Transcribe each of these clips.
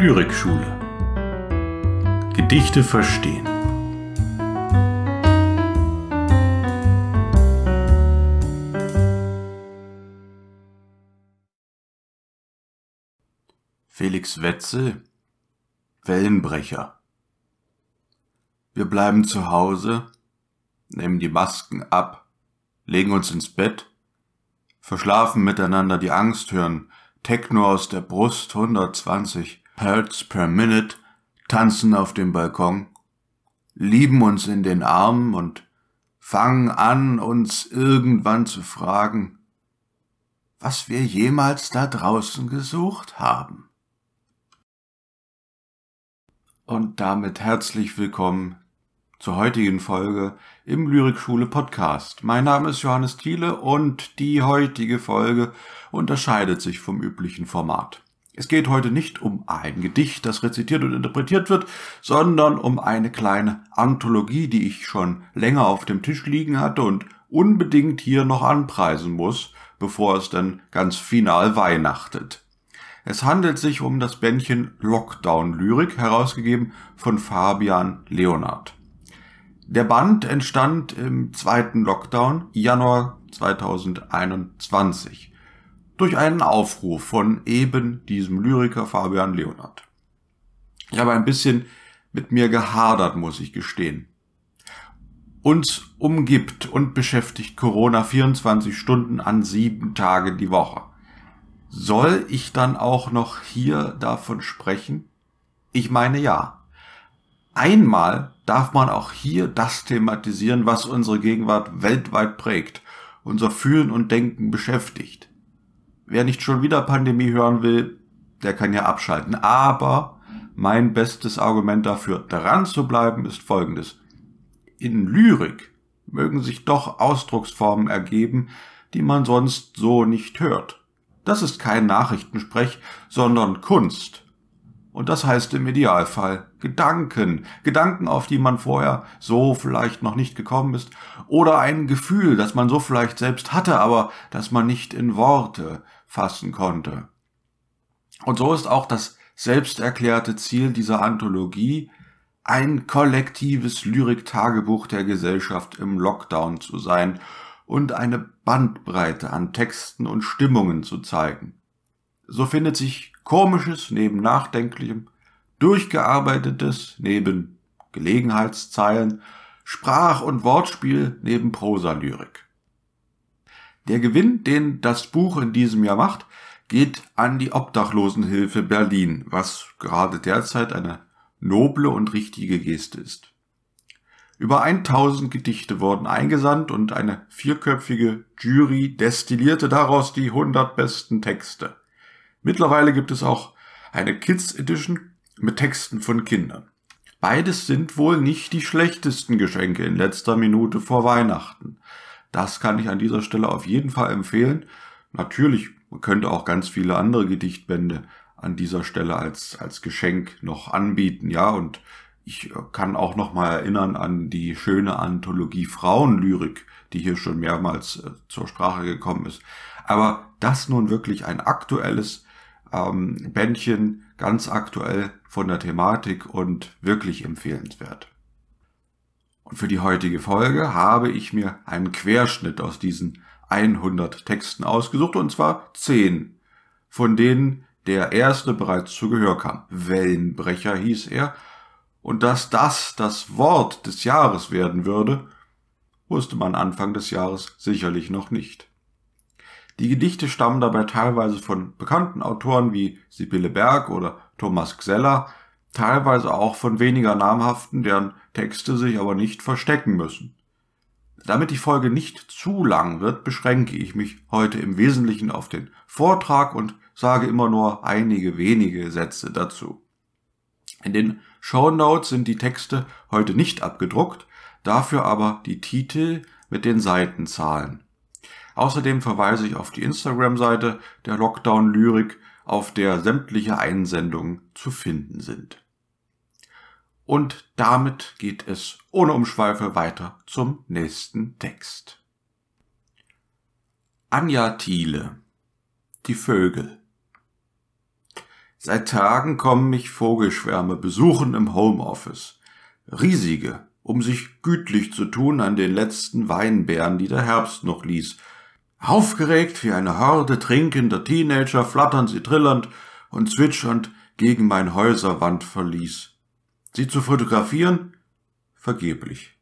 Lyrikschule. Gedichte verstehen. Felix Wetzel Wellenbrecher Wir bleiben zu Hause, nehmen die Masken ab, legen uns ins Bett, verschlafen miteinander die Angst hören, Techno aus der Brust 120, Hertz per Minute tanzen auf dem Balkon, lieben uns in den Armen und fangen an, uns irgendwann zu fragen, was wir jemals da draußen gesucht haben. Und damit herzlich willkommen zur heutigen Folge im Lyrikschule Podcast. Mein Name ist Johannes Thiele und die heutige Folge unterscheidet sich vom üblichen Format. Es geht heute nicht um ein Gedicht, das rezitiert und interpretiert wird, sondern um eine kleine Anthologie, die ich schon länger auf dem Tisch liegen hatte und unbedingt hier noch anpreisen muss, bevor es dann ganz final weihnachtet. Es handelt sich um das Bändchen Lockdown Lyrik, herausgegeben von Fabian Leonard. Der Band entstand im zweiten Lockdown, Januar 2021 durch einen Aufruf von eben diesem Lyriker Fabian Leonard. Ich habe ein bisschen mit mir gehadert, muss ich gestehen. Uns umgibt und beschäftigt Corona 24 Stunden an sieben Tage die Woche. Soll ich dann auch noch hier davon sprechen? Ich meine ja. Einmal darf man auch hier das thematisieren, was unsere Gegenwart weltweit prägt, unser Fühlen und Denken beschäftigt wer nicht schon wieder Pandemie hören will, der kann ja abschalten. Aber mein bestes Argument dafür, dran zu bleiben, ist folgendes. In Lyrik mögen sich doch Ausdrucksformen ergeben, die man sonst so nicht hört. Das ist kein Nachrichtensprech, sondern Kunst. Und das heißt im Idealfall Gedanken, Gedanken, auf die man vorher so vielleicht noch nicht gekommen ist, oder ein Gefühl, das man so vielleicht selbst hatte, aber das man nicht in Worte fassen konnte. Und so ist auch das selbsterklärte Ziel dieser Anthologie, ein kollektives Lyrik-Tagebuch der Gesellschaft im Lockdown zu sein und eine Bandbreite an Texten und Stimmungen zu zeigen. So findet sich Komisches neben Nachdenklichem, Durchgearbeitetes neben Gelegenheitszeilen, Sprach- und Wortspiel neben Prosalyrik. Der Gewinn, den das Buch in diesem Jahr macht, geht an die Obdachlosenhilfe Berlin, was gerade derzeit eine noble und richtige Geste ist. Über 1000 Gedichte wurden eingesandt und eine vierköpfige Jury destillierte daraus die 100 besten Texte. Mittlerweile gibt es auch eine Kids Edition mit Texten von Kindern. Beides sind wohl nicht die schlechtesten Geschenke in letzter Minute vor Weihnachten. Das kann ich an dieser Stelle auf jeden Fall empfehlen. Natürlich könnte auch ganz viele andere Gedichtbände an dieser Stelle als, als Geschenk noch anbieten, ja, und ich äh, kann auch nochmal erinnern an die schöne Anthologie Frauenlyrik, die hier schon mehrmals äh, zur Sprache gekommen ist. Aber das nun wirklich ein aktuelles ähm, Bändchen, ganz aktuell von der Thematik und wirklich empfehlenswert. Und für die heutige Folge habe ich mir einen Querschnitt aus diesen 100 Texten ausgesucht, und zwar 10, von denen der erste bereits zu Gehör kam. Wellenbrecher hieß er, und dass das das Wort des Jahres werden würde, wusste man Anfang des Jahres sicherlich noch nicht. Die Gedichte stammen dabei teilweise von bekannten Autoren wie Sibylle Berg oder Thomas Gseller, teilweise auch von weniger namhaften, deren Texte sich aber nicht verstecken müssen. Damit die Folge nicht zu lang wird, beschränke ich mich heute im Wesentlichen auf den Vortrag und sage immer nur einige wenige Sätze dazu. In den Show Notes sind die Texte heute nicht abgedruckt, dafür aber die Titel mit den Seitenzahlen. Außerdem verweise ich auf die Instagram-Seite der Lockdown-Lyrik, auf der sämtliche Einsendungen zu finden sind. Und damit geht es ohne Umschweife weiter zum nächsten Text. Anja Thiele Die Vögel Seit Tagen kommen mich Vogelschwärme besuchen im Homeoffice. Riesige, um sich gütlich zu tun an den letzten Weinbeeren, die der Herbst noch ließ – Aufgeregt wie eine Horde trinkender Teenager flattern sie trillernd und zwitschernd gegen mein Häuserwand verließ. Sie zu fotografieren? Vergeblich.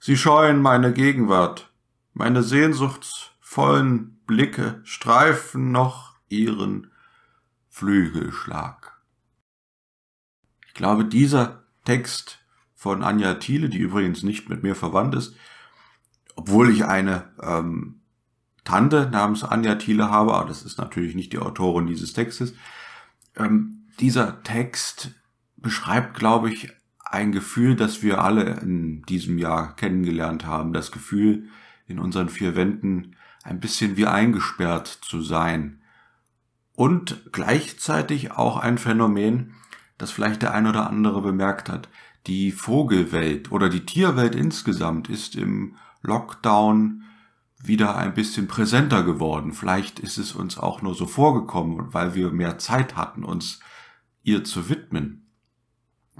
Sie scheuen meine Gegenwart. Meine sehnsuchtsvollen Blicke streifen noch ihren Flügelschlag. Ich glaube, dieser Text von Anja Thiele, die übrigens nicht mit mir verwandt ist, obwohl ich eine ähm, Tante namens Anja Thiele habe, aber das ist natürlich nicht die Autorin dieses Textes, ähm, dieser Text beschreibt, glaube ich, ein Gefühl, das wir alle in diesem Jahr kennengelernt haben. Das Gefühl, in unseren vier Wänden ein bisschen wie eingesperrt zu sein. Und gleichzeitig auch ein Phänomen, das vielleicht der ein oder andere bemerkt hat. Die Vogelwelt oder die Tierwelt insgesamt ist im Lockdown wieder ein bisschen präsenter geworden. Vielleicht ist es uns auch nur so vorgekommen, weil wir mehr Zeit hatten, uns ihr zu widmen.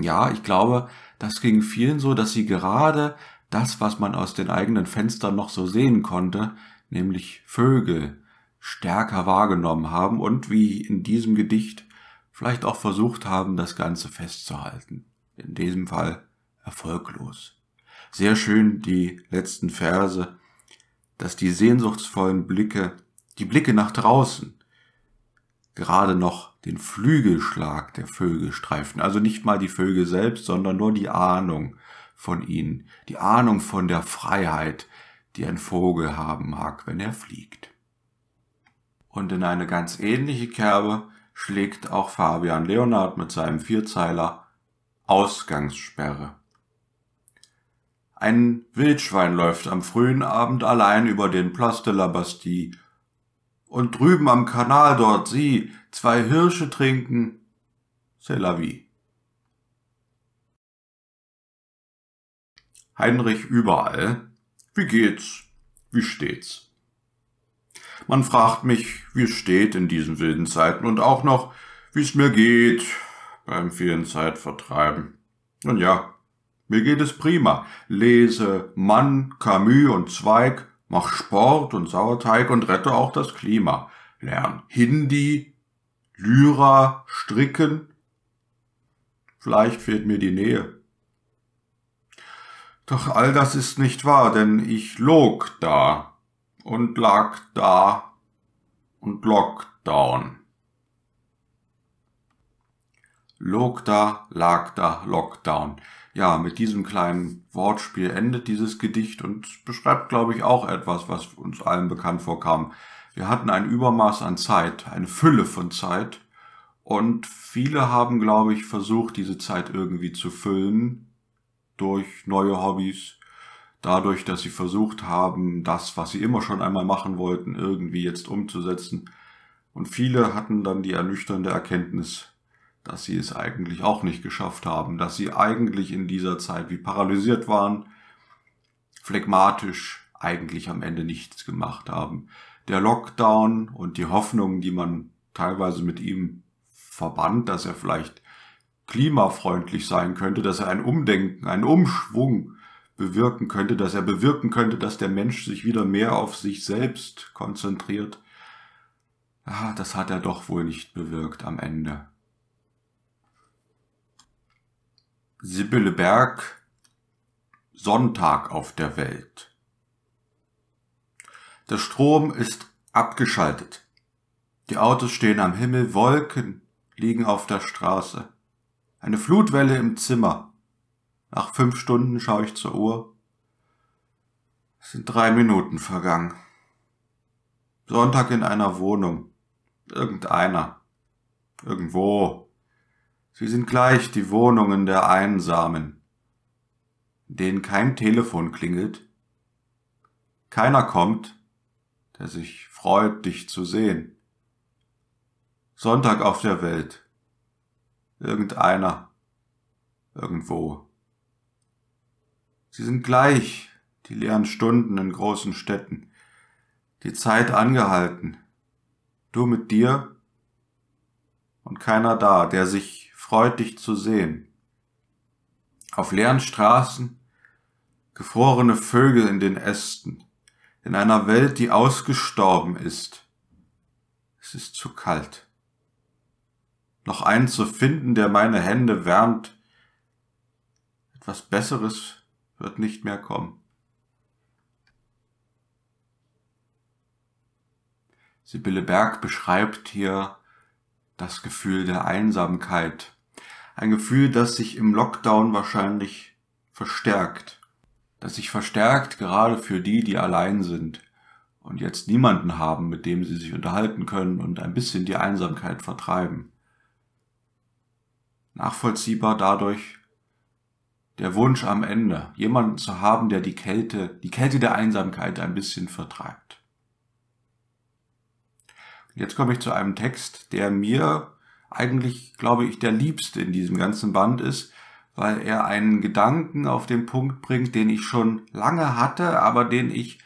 Ja, ich glaube, das ging vielen so, dass sie gerade das, was man aus den eigenen Fenstern noch so sehen konnte, nämlich Vögel, stärker wahrgenommen haben und wie in diesem Gedicht vielleicht auch versucht haben, das Ganze festzuhalten. In diesem Fall erfolglos. Sehr schön die letzten Verse dass die sehnsuchtsvollen Blicke, die Blicke nach draußen, gerade noch den Flügelschlag der Vögel streiften. Also nicht mal die Vögel selbst, sondern nur die Ahnung von ihnen, die Ahnung von der Freiheit, die ein Vogel haben mag, wenn er fliegt. Und in eine ganz ähnliche Kerbe schlägt auch Fabian Leonard mit seinem Vierzeiler Ausgangssperre. Ein Wildschwein läuft am frühen Abend allein über den Place de la Bastille. Und drüben am Kanal dort, sie, zwei Hirsche trinken. C'est la vie. Heinrich überall. Wie geht's? Wie steht's? Man fragt mich, wie es steht in diesen wilden Zeiten und auch noch, wie es mir geht beim vielen Zeitvertreiben. Nun ja, mir geht es prima. Lese Mann, Camus und Zweig, mach Sport und Sauerteig und rette auch das Klima. Lern Hindi, Lyra, Stricken. Vielleicht fehlt mir die Nähe. Doch all das ist nicht wahr, denn ich log da und lag da und Lockdown. Log da, lag da, Lockdown ja, mit diesem kleinen Wortspiel endet dieses Gedicht und beschreibt, glaube ich, auch etwas, was uns allen bekannt vorkam. Wir hatten ein Übermaß an Zeit, eine Fülle von Zeit. Und viele haben, glaube ich, versucht, diese Zeit irgendwie zu füllen durch neue Hobbys, dadurch, dass sie versucht haben, das, was sie immer schon einmal machen wollten, irgendwie jetzt umzusetzen. Und viele hatten dann die ernüchternde Erkenntnis, dass sie es eigentlich auch nicht geschafft haben, dass sie eigentlich in dieser Zeit wie paralysiert waren, phlegmatisch eigentlich am Ende nichts gemacht haben. Der Lockdown und die Hoffnung, die man teilweise mit ihm verband, dass er vielleicht klimafreundlich sein könnte, dass er ein Umdenken, einen Umschwung bewirken könnte, dass er bewirken könnte, dass der Mensch sich wieder mehr auf sich selbst konzentriert. Ah, das hat er doch wohl nicht bewirkt am Ende. Sibylle Berg Sonntag auf der Welt. Der Strom ist abgeschaltet. Die Autos stehen am Himmel, Wolken liegen auf der Straße. Eine Flutwelle im Zimmer. Nach fünf Stunden schaue ich zur Uhr. Es sind drei Minuten vergangen. Sonntag in einer Wohnung. Irgendeiner. Irgendwo. Sie sind gleich die Wohnungen der Einsamen, in denen kein Telefon klingelt, keiner kommt, der sich freut, dich zu sehen. Sonntag auf der Welt. Irgendeiner. Irgendwo. Sie sind gleich, die leeren Stunden in großen Städten. Die Zeit angehalten. Du mit dir und keiner da, der sich freut, dich zu sehen. Auf leeren Straßen, gefrorene Vögel in den Ästen, in einer Welt, die ausgestorben ist. Es ist zu kalt. Noch einen zu finden, der meine Hände wärmt. Etwas Besseres wird nicht mehr kommen. Sibylle Berg beschreibt hier das Gefühl der Einsamkeit, ein Gefühl, das sich im Lockdown wahrscheinlich verstärkt. Das sich verstärkt gerade für die, die allein sind und jetzt niemanden haben, mit dem sie sich unterhalten können und ein bisschen die Einsamkeit vertreiben. Nachvollziehbar dadurch der Wunsch am Ende, jemanden zu haben, der die Kälte, die Kälte der Einsamkeit ein bisschen vertreibt. Jetzt komme ich zu einem Text, der mir eigentlich, glaube ich, der liebste in diesem ganzen Band ist, weil er einen Gedanken auf den Punkt bringt, den ich schon lange hatte, aber den ich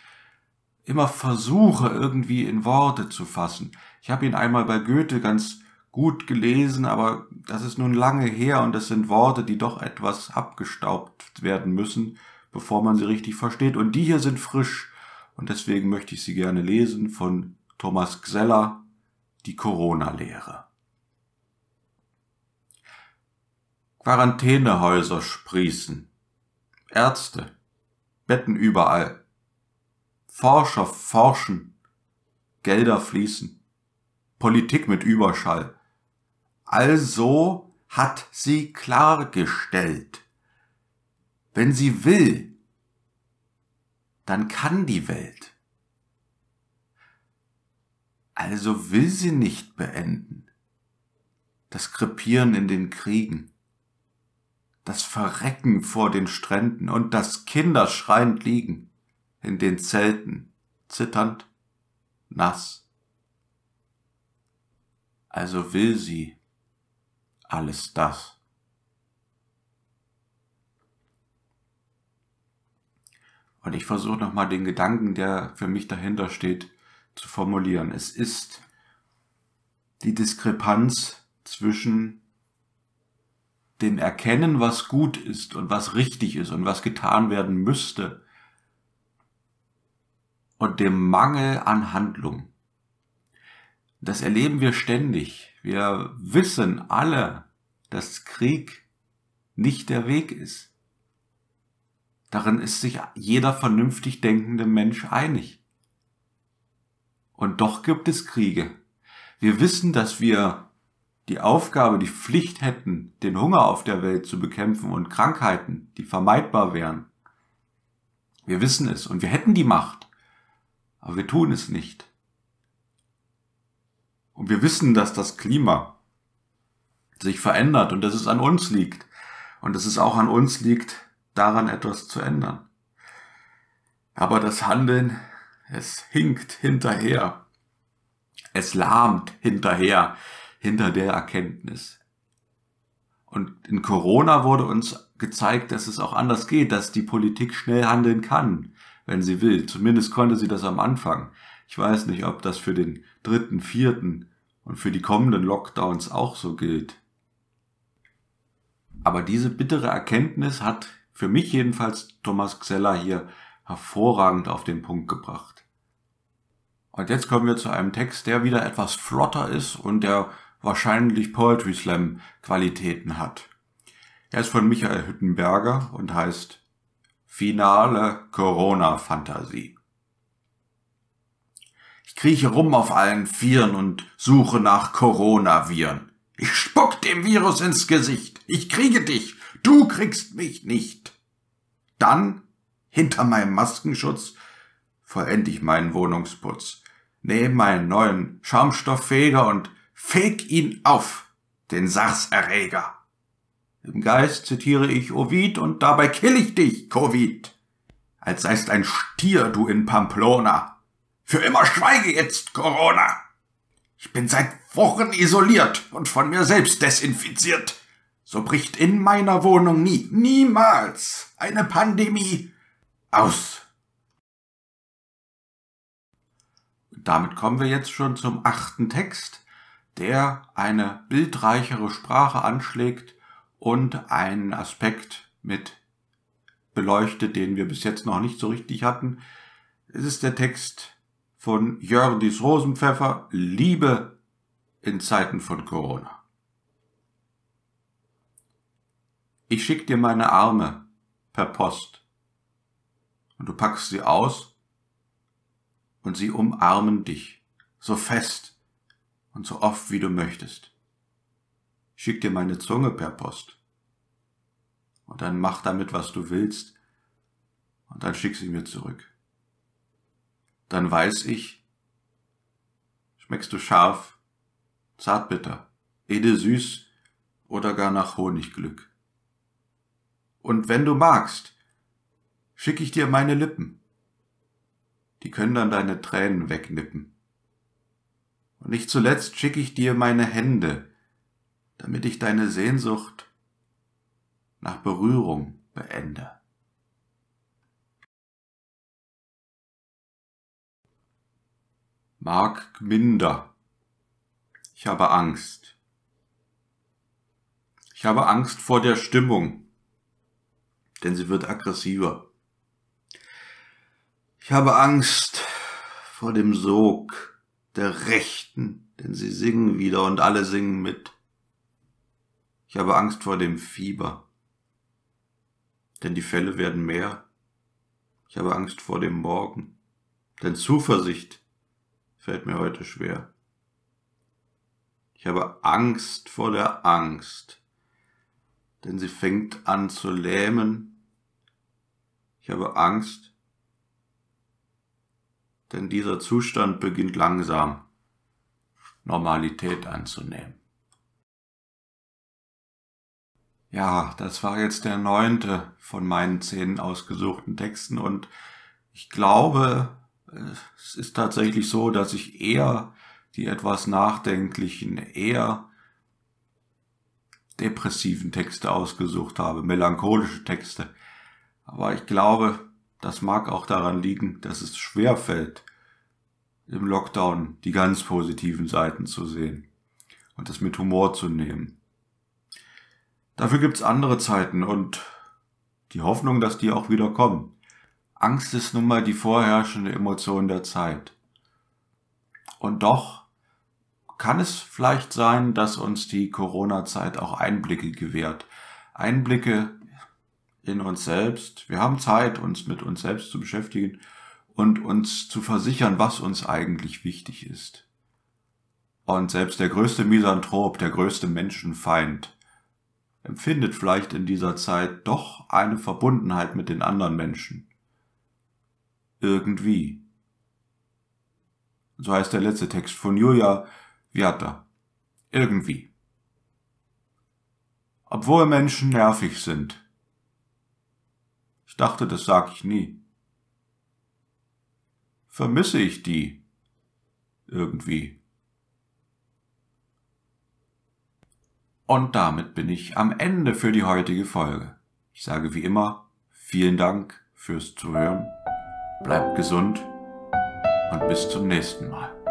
immer versuche irgendwie in Worte zu fassen. Ich habe ihn einmal bei Goethe ganz gut gelesen, aber das ist nun lange her und das sind Worte, die doch etwas abgestaubt werden müssen, bevor man sie richtig versteht. Und die hier sind frisch und deswegen möchte ich sie gerne lesen von Thomas Gseller, die Corona-Lehre. Quarantänehäuser sprießen. Ärzte. Betten überall. Forscher forschen. Gelder fließen. Politik mit Überschall. Also hat sie klargestellt. Wenn sie will, dann kann die Welt. Also will sie nicht beenden. Das Krepieren in den Kriegen das Verrecken vor den Stränden und das Kinder schreiend liegen in den Zelten, zitternd, nass. Also will sie alles das. Und ich versuche nochmal den Gedanken, der für mich dahinter steht, zu formulieren. Es ist die Diskrepanz zwischen dem Erkennen, was gut ist und was richtig ist und was getan werden müsste und dem Mangel an Handlung. Das erleben wir ständig. Wir wissen alle, dass Krieg nicht der Weg ist. Darin ist sich jeder vernünftig denkende Mensch einig. Und doch gibt es Kriege. Wir wissen, dass wir die Aufgabe, die Pflicht hätten, den Hunger auf der Welt zu bekämpfen und Krankheiten, die vermeidbar wären. Wir wissen es und wir hätten die Macht, aber wir tun es nicht. Und wir wissen, dass das Klima sich verändert und dass es an uns liegt und dass es auch an uns liegt, daran etwas zu ändern. Aber das Handeln, es hinkt hinterher. Es lahmt hinterher hinter der Erkenntnis. Und in Corona wurde uns gezeigt, dass es auch anders geht, dass die Politik schnell handeln kann, wenn sie will. Zumindest konnte sie das am Anfang. Ich weiß nicht, ob das für den dritten, vierten und für die kommenden Lockdowns auch so gilt. Aber diese bittere Erkenntnis hat für mich jedenfalls Thomas Xeller hier hervorragend auf den Punkt gebracht. Und jetzt kommen wir zu einem Text, der wieder etwas flotter ist und der wahrscheinlich Poetry Slam Qualitäten hat. Er ist von Michael Hüttenberger und heißt Finale Corona-Fantasie. Ich krieche rum auf allen Vieren und suche nach Coronaviren. Ich spuck dem Virus ins Gesicht. Ich kriege dich. Du kriegst mich nicht. Dann, hinter meinem Maskenschutz, vollende ich meinen Wohnungsputz, nehme meinen neuen Schaumstofffeger und Feg ihn auf, den Sachserreger. Im Geist zitiere ich Ovid und dabei kill ich dich, Covid. Als seist ein Stier, du in Pamplona. Für immer schweige jetzt, Corona. Ich bin seit Wochen isoliert und von mir selbst desinfiziert. So bricht in meiner Wohnung nie, niemals eine Pandemie aus. damit kommen wir jetzt schon zum achten Text, der eine bildreichere Sprache anschlägt und einen Aspekt mit beleuchtet, den wir bis jetzt noch nicht so richtig hatten. Es ist der Text von Jördis Rosenpfeffer, Liebe in Zeiten von Corona. Ich schick dir meine Arme per Post und du packst sie aus und sie umarmen dich so fest und so oft wie du möchtest. Schick dir meine Zunge per Post. Und dann mach damit, was du willst, und dann schick sie mir zurück. Dann weiß ich, schmeckst du scharf, zartbitter, edelsüß oder gar nach Honigglück. Und wenn du magst, schick ich dir meine Lippen. Die können dann deine Tränen wegnippen. Und nicht zuletzt schicke ich dir meine Hände, damit ich deine Sehnsucht nach Berührung beende. Mark Gminder, Ich habe Angst. Ich habe Angst vor der Stimmung, denn sie wird aggressiver. Ich habe Angst vor dem Sog, der Rechten, denn sie singen wieder und alle singen mit. Ich habe Angst vor dem Fieber, denn die Fälle werden mehr. Ich habe Angst vor dem Morgen, denn Zuversicht fällt mir heute schwer. Ich habe Angst vor der Angst, denn sie fängt an zu lähmen. Ich habe Angst denn dieser Zustand beginnt langsam Normalität anzunehmen. Ja, das war jetzt der neunte von meinen zehn ausgesuchten Texten und ich glaube, es ist tatsächlich so, dass ich eher die etwas nachdenklichen, eher depressiven Texte ausgesucht habe, melancholische Texte. Aber ich glaube, das mag auch daran liegen, dass es schwer fällt, im Lockdown die ganz positiven Seiten zu sehen und das mit Humor zu nehmen. Dafür gibt's andere Zeiten und die Hoffnung, dass die auch wieder kommen. Angst ist nun mal die vorherrschende Emotion der Zeit. Und doch kann es vielleicht sein, dass uns die Corona-Zeit auch Einblicke gewährt. Einblicke in uns selbst. Wir haben Zeit, uns mit uns selbst zu beschäftigen und uns zu versichern, was uns eigentlich wichtig ist. Und selbst der größte Misanthrop, der größte Menschenfeind, empfindet vielleicht in dieser Zeit doch eine Verbundenheit mit den anderen Menschen. Irgendwie. So heißt der letzte Text von Julia Viata. Irgendwie. Obwohl Menschen nervig sind, ich dachte, das sag ich nie. Vermisse ich die irgendwie. Und damit bin ich am Ende für die heutige Folge. Ich sage wie immer, vielen Dank fürs Zuhören, bleibt gesund und bis zum nächsten Mal.